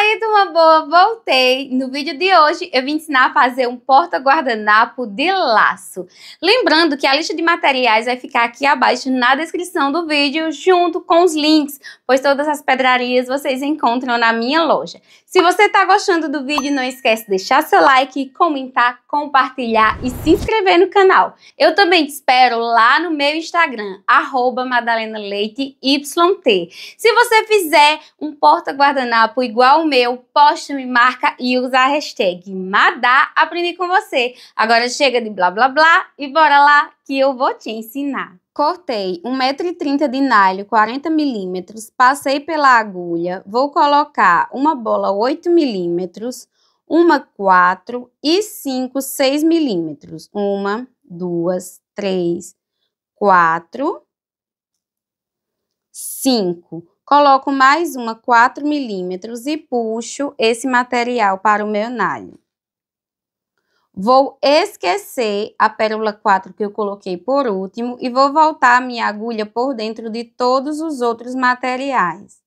aí, turma boa, voltei. No vídeo de hoje eu vim ensinar a fazer um porta-guardanapo de laço. Lembrando que a lista de materiais vai ficar aqui abaixo na descrição do vídeo, junto com os links, pois todas as pedrarias vocês encontram na minha loja. Se você está gostando do vídeo, não esquece de deixar seu like, comentar, compartilhar e se inscrever no canal. Eu também te espero lá no meu Instagram, arroba Se você fizer um porta-guardanapo igual meu, posta, me marca e usa a hashtag Madá Aprendi com você. Agora chega de blá blá blá e bora lá que eu vou te ensinar. Cortei 1,30m de nalho 40mm, passei pela agulha, vou colocar uma bola 8mm, uma 4 e 5 6mm. Uma, duas, três, quatro, cinco. Coloco mais uma 4 milímetros e puxo esse material para o meu nalho. Vou esquecer a pérola 4 que eu coloquei por último e vou voltar a minha agulha por dentro de todos os outros materiais.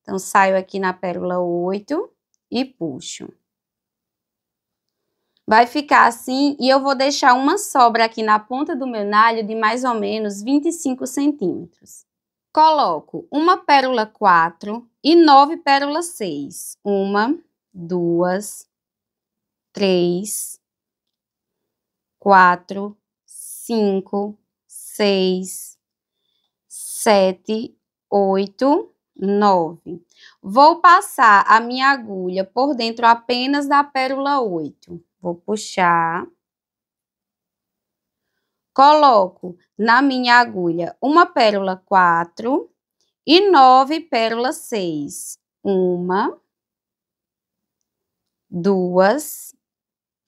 Então, saio aqui na pérola 8 e puxo. Vai ficar assim e eu vou deixar uma sobra aqui na ponta do meu nalho de mais ou menos 25 centímetros coloco uma pérola 4 e nove pérolas 6. Uma, duas, três, quatro, cinco, seis, sete, oito, nove. Vou passar a minha agulha por dentro apenas da pérola 8. Vou puxar coloco na minha agulha uma pérola 4 e nove pérolas 6. Uma, duas,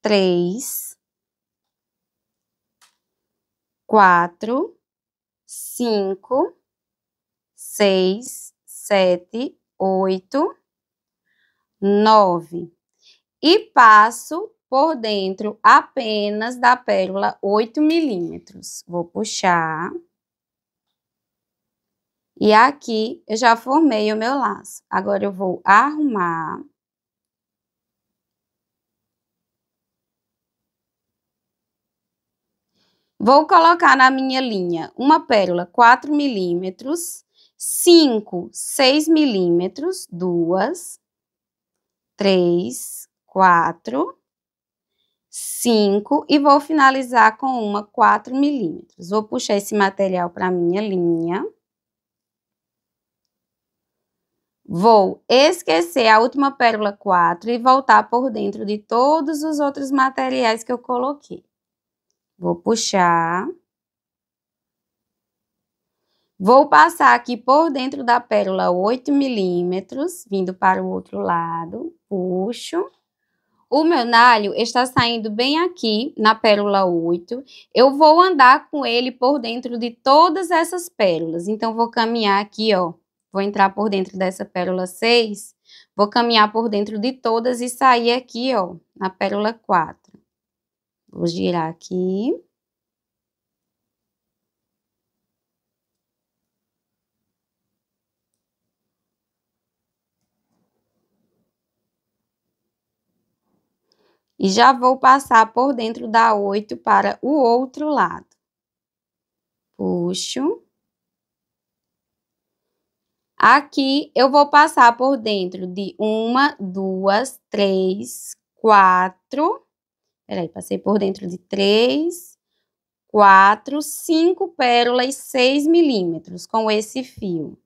três, quatro, cinco, seis, sete, oito, nove. E passo por dentro apenas da pérola 8 milímetros. Vou puxar. E aqui eu já formei o meu laço. Agora eu vou arrumar. Vou colocar na minha linha uma pérola 4 milímetros, 5, 6 milímetros, duas, três, quatro 5 e vou finalizar com uma 4 milímetros. Vou puxar esse material para minha linha. Vou esquecer a última pérola 4 e voltar por dentro de todos os outros materiais que eu coloquei. Vou puxar. Vou passar aqui por dentro da pérola 8 milímetros, vindo para o outro lado, puxo. O meu nalho está saindo bem aqui na pérola 8. Eu vou andar com ele por dentro de todas essas pérolas. Então, vou caminhar aqui, ó. Vou entrar por dentro dessa pérola 6. Vou caminhar por dentro de todas e sair aqui, ó, na pérola 4. Vou girar aqui. e já vou passar por dentro da 8 para o outro lado. Puxo. Aqui eu vou passar por dentro de uma, duas, três, quatro. Peraí, passei por dentro de três, quatro, cinco pérolas, seis milímetros com esse fio.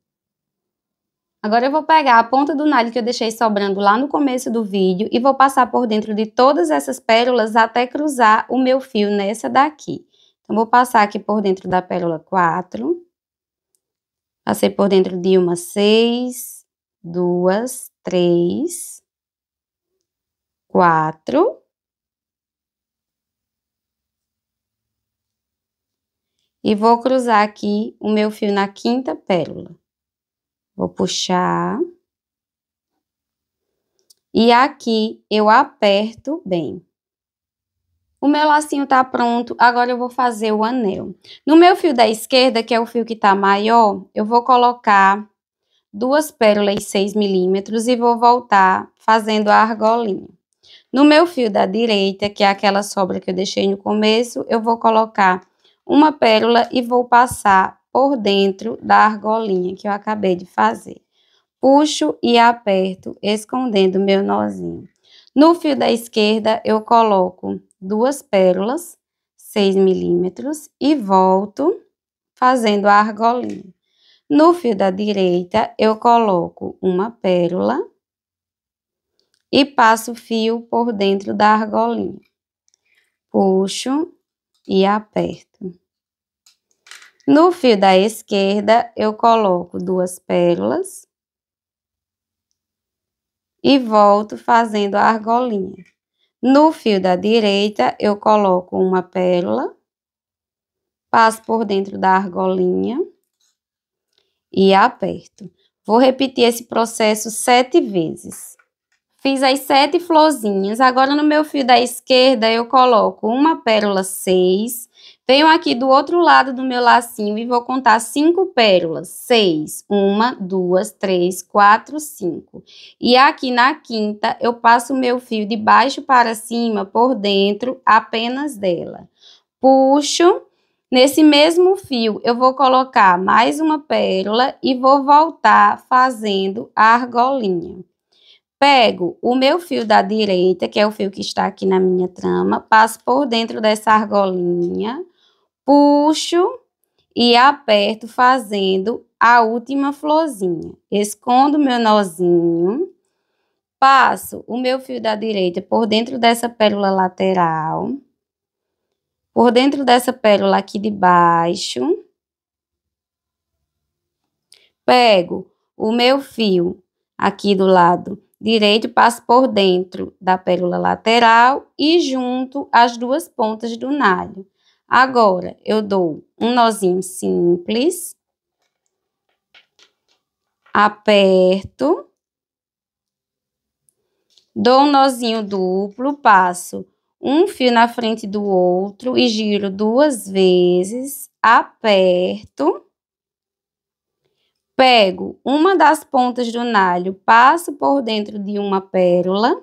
Agora eu vou pegar a ponta do nalho que eu deixei sobrando lá no começo do vídeo e vou passar por dentro de todas essas pérolas até cruzar o meu fio nessa daqui. Então, vou passar aqui por dentro da pérola 4. Passei por dentro de uma 6, duas, três, quatro. E vou cruzar aqui o meu fio na quinta pérola. Vou puxar. E aqui eu aperto bem. O meu lacinho tá pronto, agora eu vou fazer o anel. No meu fio da esquerda, que é o fio que tá maior, eu vou colocar duas pérolas 6 milímetros e vou voltar fazendo a argolinha. No meu fio da direita, que é aquela sobra que eu deixei no começo, eu vou colocar uma pérola e vou passar por dentro da argolinha que eu acabei de fazer. Puxo e aperto, escondendo meu nozinho. No fio da esquerda, eu coloco duas pérolas, 6 milímetros, e volto fazendo a argolinha. No fio da direita, eu coloco uma pérola e passo o fio por dentro da argolinha. Puxo e aperto. No fio da esquerda, eu coloco duas pérolas e volto fazendo a argolinha. No fio da direita, eu coloco uma pérola, passo por dentro da argolinha e aperto. Vou repetir esse processo sete vezes. Fiz as sete florzinhas. Agora, no meu fio da esquerda, eu coloco uma pérola seis, Venho aqui do outro lado do meu lacinho e vou contar cinco pérolas. Seis, uma, duas, três, quatro, cinco. E aqui na quinta, eu passo o meu fio de baixo para cima, por dentro, apenas dela. Puxo. Nesse mesmo fio, eu vou colocar mais uma pérola e vou voltar fazendo a argolinha. Pego o meu fio da direita, que é o fio que está aqui na minha trama, passo por dentro dessa argolinha puxo e aperto fazendo a última florzinha. Escondo meu nozinho, passo o meu fio da direita por dentro dessa pérola lateral, por dentro dessa pérola aqui de baixo. Pego o meu fio aqui do lado direito, passo por dentro da pérola lateral e junto as duas pontas do nalho. Agora, eu dou um nozinho simples, aperto, dou um nozinho duplo, passo um fio na frente do outro e giro duas vezes, aperto, pego uma das pontas do nalho, passo por dentro de uma pérola,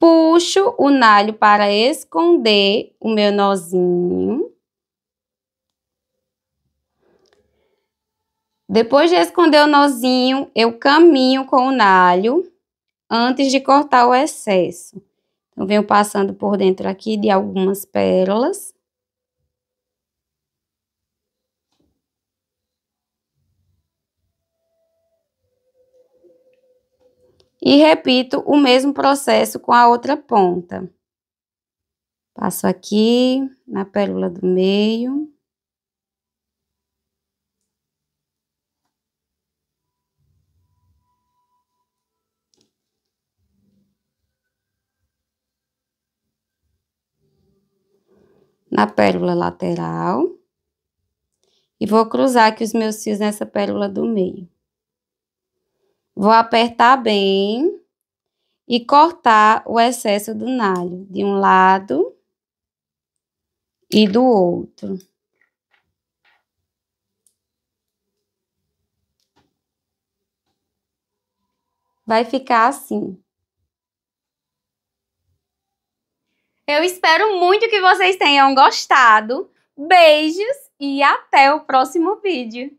puxo o nalho para esconder o meu nozinho. Depois de esconder o nozinho, eu caminho com o nalho antes de cortar o excesso. Então, venho passando por dentro aqui de algumas pérolas. E repito o mesmo processo com a outra ponta. Passo aqui na pérola do meio. Na pérola lateral. E vou cruzar aqui os meus fios nessa pérola do meio. Vou apertar bem e cortar o excesso do nalho de um lado e do outro. Vai ficar assim. Eu espero muito que vocês tenham gostado. Beijos e até o próximo vídeo.